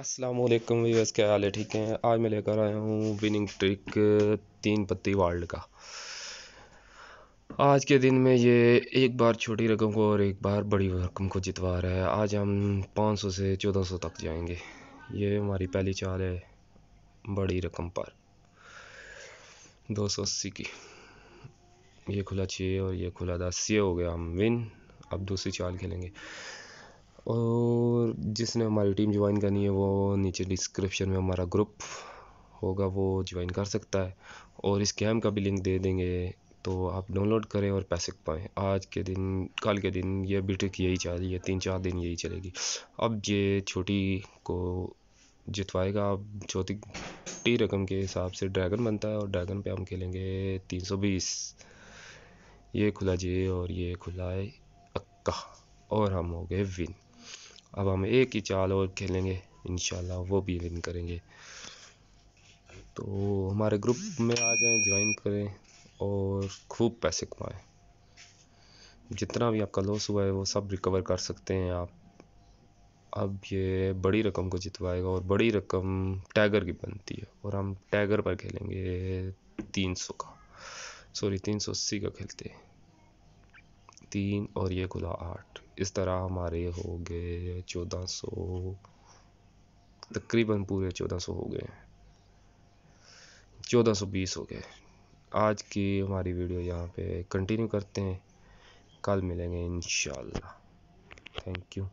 अस्सलाम वालेकुम वीवर्स क्या हाल है ठीक है आज मैं लेकर आया हूँ विनिंग ट्रिक तीन पत्ती वर्ल्ड का आज के दिन में ये एक बार छोटी रकम को और एक बार बड़ी रकम को जितवा रहा है आज हम 500 से 1400 तक जाएंगे ये हमारी पहली चाल है बड़ी रकम पर दो सौ अस्सी की ये खुला छः और ये खुला दस ये हो गया हम विन अब दूसरी चाल खेलेंगे और जिसने हमारी टीम ज्वाइन करनी है वो नीचे डिस्क्रिप्शन में हमारा ग्रुप होगा वो ज्वाइन कर सकता है और इस गेम का भी लिंक दे देंगे तो आप डाउनलोड करें और पैसे पाएँ आज के दिन कल के दिन यह बिटक यही चल रही है तीन चार दिन यही चलेगी अब ये छोटी को जितवाएगा अब चौथी टी रकम के हिसाब से ड्रैगन बनता है और ड्रैगन पे हम खेलेंगे तीन सौ बीस ये खुला जे और ये खुला है अक्का और हम हो गए विन अब हम एक ही चाल और खेलेंगे इन वो भी विन करेंगे तो हमारे ग्रुप में आ जाएं ज्वाइन करें और खूब पैसे कमाएं जितना भी आपका लॉस हुआ है वो सब रिकवर कर सकते हैं आप अब ये बड़ी रकम को जितवाएगा और बड़ी रकम टैगर की बनती है और हम टैगर पर खेलेंगे तीन सौ का सॉरी तीन सौ अस्सी का खेलते हैं तीन और ये खुला आठ इस तरह हमारे हो गए चौदह सौ तकरीबन पूरे चौदह सौ हो गए चौदह सौ बीस हो गए आज की हमारी वीडियो यहाँ पे कंटिन्यू करते हैं कल मिलेंगे इन थैंक यू